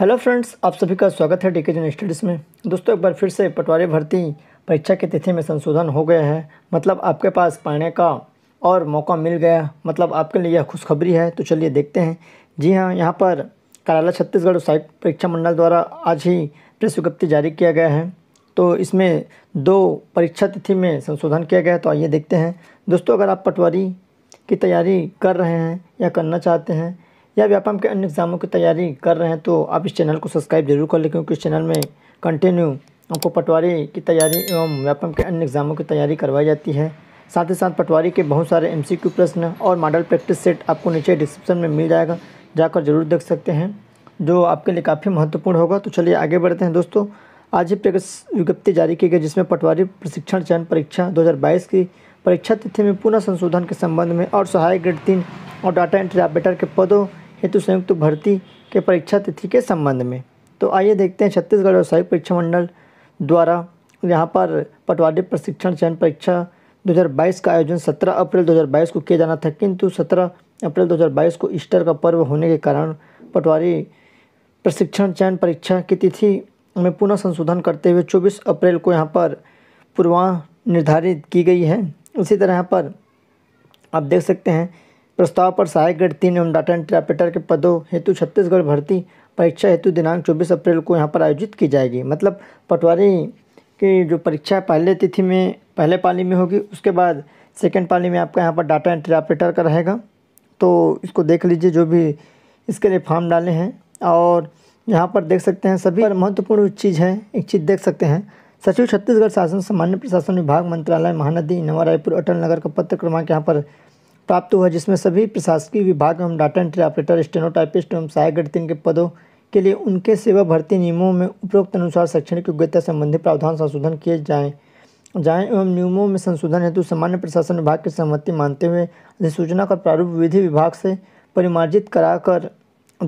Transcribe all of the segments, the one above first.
hello friends आप सभी का स्वागत है जन स्टडीज़ में दोस्तों एक बार फिर से पटवारी भर्ती परीक्षा की तिथि में संशोधन हो गया है मतलब आपके पास पाने का और मौका मिल गया मतलब आपके लिए यह खुशखबरी है तो चलिए देखते हैं जी हाँ यहाँ पर कार्यालय छत्तीसगढ़ साइट परीक्षा मंडल द्वारा आज ही प्रेस विज्ञप्ति जारी किया गया है तो इसमें दो परीक्षा तिथि में संशोधन किया गया है तो आइए देखते हैं दोस्तों अगर आप पटवारी की तैयारी कर रहे हैं या करना चाहते हैं या व्यापम के अन्य एग्ज़ामों की तैयारी कर रहे हैं तो आप इस चैनल को सब्सक्राइब जरूर कर लें क्योंकि इस चैनल में कंटिन्यू आपको पटवारी की तैयारी एवं व्यापम के अन्य एग्ज़ामों की तैयारी करवाई जाती है साथ ही साथ पटवारी के बहुत सारे एम प्रश्न और मॉडल प्रैक्टिस सेट आपको नीचे डिस्क्रिप्शन में मिल जाएगा जाकर ज़रूर देख सकते हैं जो आपके लिए काफ़ी महत्वपूर्ण होगा तो चलिए आगे बढ़ते हैं दोस्तों आज ही प्रगति विज्ञप्ति जारी की गई जिसमें पटवारी प्रशिक्षण चयन परीक्षा 2022 की परीक्षा तिथि में पुनः संशोधन के संबंध में और सहायक ग्रेड तीन और डाटा एंट्री ऑपरेटर के पदों हेतु संयुक्त भर्ती के परीक्षा तिथि के संबंध में तो आइए देखते हैं छत्तीसगढ़ व्यवसायिक परीक्षा मंडल द्वारा यहाँ पर पटवारी प्रशिक्षण चयन परीक्षा 2022 का आयोजन 17 अप्रैल 2022 को किया जाना था किंतु 17 अप्रैल 2022 को ईस्टर का पर्व होने के कारण पटवारी प्रशिक्षण चयन परीक्षा की तिथि में पुनः संशोधन करते हुए 24 अप्रैल को यहाँ पर पूर्वा निर्धारित की गई है इसी तरह यहाँ पर आप देख सकते हैं प्रस्ताव पर सहायक गणती तीन एवं डाटा एंट्री ऑपरेटर के पदों हेतु छत्तीसगढ़ भर्ती परीक्षा हेतु दिनांक चौबीस अप्रैल को यहाँ पर आयोजित की जाएगी मतलब पटवारी की जो परीक्षा पहले तिथि में पहले पाली में होगी उसके बाद सेकेंड पाली में आपका यहाँ पर डाटा एंट्री ऑपरेटर का रहेगा तो इसको देख लीजिए जो भी इसके लिए फॉर्म डाले हैं और यहाँ पर देख सकते हैं सभी महत्वपूर्ण चीज़ है एक चीज़ देख सकते हैं सचिव छत्तीसगढ़ शासन सामान्य प्रशासन विभाग मंत्रालय महानदी नवा रायपुर अटल नगर का पत्र क्रमांक यहाँ पर प्राप्त हुआ जिसमें सभी प्रशासकीय विभाग एवं डाटा एंट्री ऑपरेटर स्टेनोटाइपिस्ट एवं सहायक गणितज्ञ के पदों के लिए उनके सेवा भर्ती नियमों में उपरोक्त अनुसार शैक्षणिक योग्यता संबंधी प्रावधान संशोधन किए जाएँ जाएँ एवं नियमों में संशोधन हेतु सामान्य प्रशासन विभाग की सहमति मानते हुए अधिसूचना का प्रारूप विधि विभाग से परिमार्जित कराकर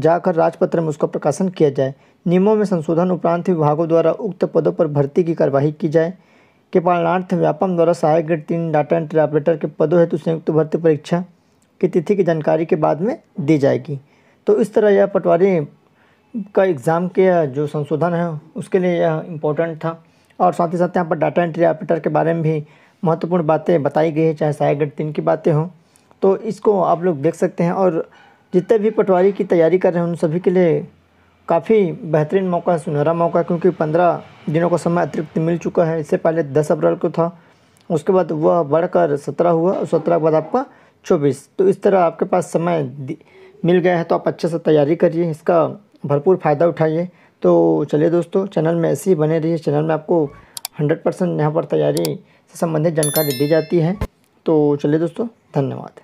जाकर राजपत्र में उसका प्रकाशन किया जाए नियमों में संशोधन उपरांत विभागों द्वारा उक्त पदों पर भर्ती की कार्यवाही की जाए के पालनार्थ व्यापम द्वारा सहायक ग्रेड तीन डाटा एंट्री ऑपरेटर के पदों हेतु संयुक्त भर्ती परीक्षा की तिथि की जानकारी के बाद में दी जाएगी तो इस तरह यह पटवारी का एग्ज़ाम के जो संशोधन है उसके लिए यह इम्पोर्टेंट था और साथ ही साथ यहाँ पर डाटा एंट्री ऑपरेटर के बारे में भी महत्वपूर्ण बातें बताई गई है चाहे सहायक ग्रेड तीन की बातें हों तो इसको आप लोग देख सकते हैं और जितने भी पटवारी की तैयारी कर रहे हैं उन सभी के लिए काफ़ी बेहतरीन मौका है सुनहरा मौका क्योंकि पंद्रह दिनों का समय अतिरिक्त मिल चुका है इससे पहले दस अप्रैल को था उसके बाद वह बढ़कर सत्रह हुआ और सत्रह के बाद आपका चौबीस तो इस तरह आपके पास समय मिल गया है तो आप अच्छे से तैयारी करिए इसका भरपूर फ़ायदा उठाइए तो चलिए दोस्तों चैनल में ऐसे ही बने रहिए चैनल में आपको हंड्रेड परसेंट यहाँ पर तैयारी से संबंधित जानकारी दी जाती है तो चलिए दोस्तों धन्यवाद